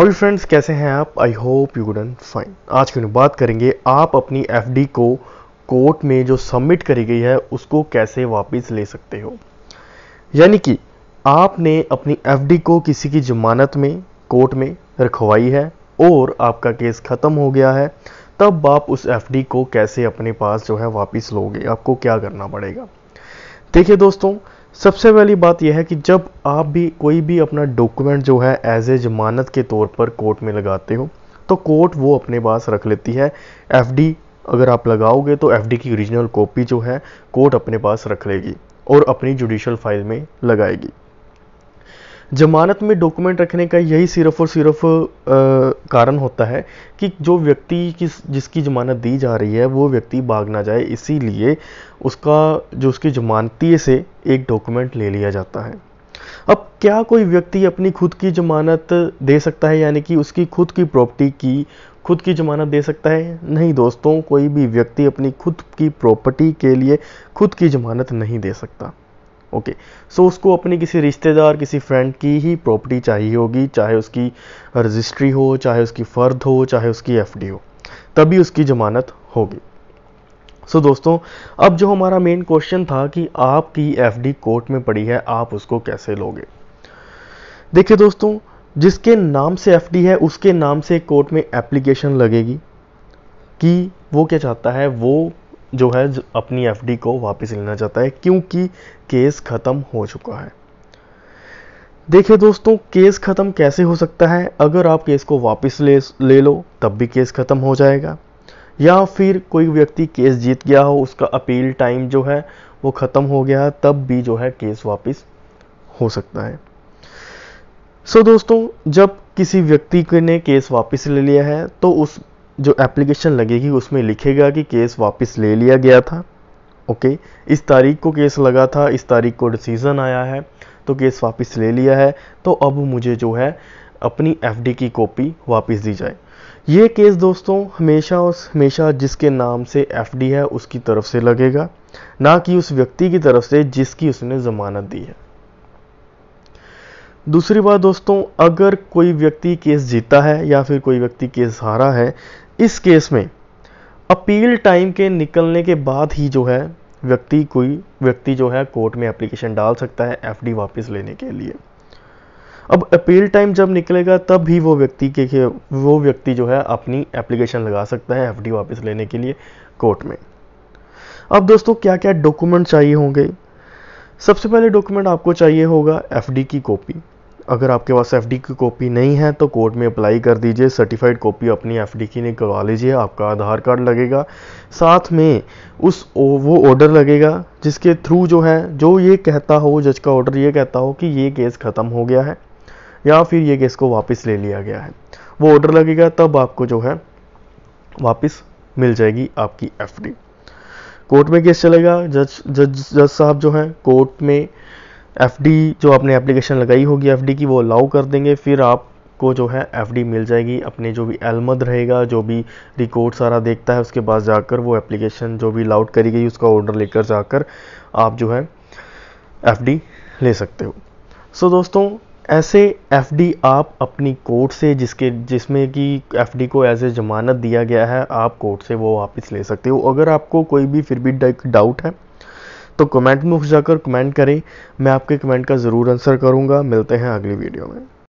how friends कैसे हैं आप I hope you good and fine आज क्यों बात करेंगे आप अपनी डी को कोर्ट में जो सबमिट करी गई है उसको कैसे वापस ले सकते हो यानी कि आपने अपनी डी को किसी की जमानत में कोर्ट में रखवाई है और आपका केस ख़त्म हो गया है तब आप उस डी को कैसे अपने पास जो है वापस लोगे आपको क्या करना पड़ेगा देखिए दोस्तों सबसे पहली बात यह है कि जब आप भी कोई भी अपना डॉक्यूमेंट जो है एज ए जमानत के तौर पर कोर्ट में लगाते हो तो कोर्ट वो अपने पास रख लेती है एफ अगर आप लगाओगे तो एफ की ओरिजिनल कॉपी जो है कोर्ट अपने पास रख लेगी और अपनी जुडिशल फाइल में लगाएगी जमानत में डॉक्यूमेंट रखने का यही सिर्फ और सिर्फ कारण होता है कि जो व्यक्ति किस जिसकी जमानत दी जा रही है वो व्यक्ति भाग ना जाए इसीलिए उसका जो उसकी जमानती से एक डॉक्यूमेंट ले लिया जाता है अब क्या कोई व्यक्ति अपनी खुद की जमानत दे सकता है यानी कि उसकी खुद की प्रॉपर्टी की खुद की जमानत दे सकता है नहीं दोस्तों कोई भी व्यक्ति अपनी खुद की प्रॉपर्टी के लिए खुद की जमानत नहीं दे सकता ओके सो उसको अपने किसी रिश्तेदार किसी फ्रेंड की ही प्रॉपर्टी चाहिए होगी चाहे उसकी रजिस्ट्री हो चाहे उसकी फर्द हो चाहे उसकी एफ हो तभी उसकी जमानत होगी सो so, दोस्तों अब जो हमारा मेन क्वेश्चन था कि आपकी एफ कोर्ट में पड़ी है आप उसको कैसे लोगे देखिए दोस्तों जिसके नाम से एफ है उसके नाम से कोर्ट में एप्लीकेशन लगेगी कि वो क्या चाहता है वो जो है जो अपनी एफडी को वापस लेना चाहता है क्योंकि केस ख़त्म हो चुका है देखिए दोस्तों केस ख़त्म कैसे हो सकता है अगर आप केस को वापस ले ले लो तब भी केस ख़त्म हो जाएगा या फिर कोई व्यक्ति केस जीत गया हो उसका अपील टाइम जो है वो ख़त्म हो गया तब भी जो है केस वापस हो सकता है सो दोस्तों जब किसी व्यक्ति ने केस वापस ले लिया है तो उस जो एप्लीकेशन लगेगी उसमें लिखेगा कि केस वापस ले लिया गया था ओके इस तारीख को केस लगा था इस तारीख को डिसीज़न आया है तो केस वापस ले लिया है तो अब मुझे जो है अपनी एफडी की कॉपी वापस दी जाए ये केस दोस्तों हमेशा और हमेशा जिसके नाम से एफडी है उसकी तरफ से लगेगा ना कि उस व्यक्ति की तरफ से जिसकी उसने ज़मानत दी है दूसरी बात दोस्तों अगर कोई व्यक्ति केस जीता है या फिर कोई व्यक्ति केस हारा है इस केस में अपील टाइम के निकलने के बाद ही जो है व्यक्ति कोई व्यक्ति जो है कोर्ट में एप्लीकेशन डाल सकता है एफ वापस लेने के लिए अब अपील टाइम जब निकलेगा तब भी वो व्यक्ति के, के वो व्यक्ति जो है अपनी एप्लीकेशन लगा सकता है एफडी वापस लेने के लिए कोर्ट में अब दोस्तों क्या क्या डॉक्यूमेंट चाहिए होंगे सबसे पहले डॉक्यूमेंट आपको चाहिए होगा एफडी की कॉपी अगर आपके पास एफ की कॉपी नहीं है तो कोर्ट में अप्लाई कर दीजिए सर्टिफाइड कॉपी अपनी एफ की निकलवा लीजिए आपका आधार कार्ड लगेगा साथ में उस वो ऑर्डर लगेगा जिसके थ्रू जो है जो ये कहता हो जज का ऑर्डर ये कहता हो कि ये केस ख़त्म हो गया है या फिर ये केस को वापस ले लिया गया है वो ऑर्डर लगेगा तब आपको जो है वापस मिल जाएगी आपकी एफ कोर्ट में केस चलेगा जज जज जज साहब जो हैं कोर्ट में एफ जो आपने एप्लीकेशन लगाई होगी एफ की वो अलाउ कर देंगे फिर आप को जो है एफ मिल जाएगी अपने जो भी एलमद रहेगा जो भी रिकॉर्ड सारा देखता है उसके पास जाकर वो एप्लीकेशन जो भी लाउड करी गई उसका ऑर्डर लेकर जाकर आप जो है एफ ले सकते हो सो so, दोस्तों ऐसे एफ आप अपनी कोर्ट से जिसके जिसमें कि एफ को एज ए ज़मानत दिया गया है आप कोर्ट से वो वापस ले सकते हो अगर आपको कोई भी फिर भी डाउट है तो कमेंट में जाकर कमेंट करें मैं आपके कमेंट का ज़रूर आंसर करूंगा मिलते हैं अगली वीडियो में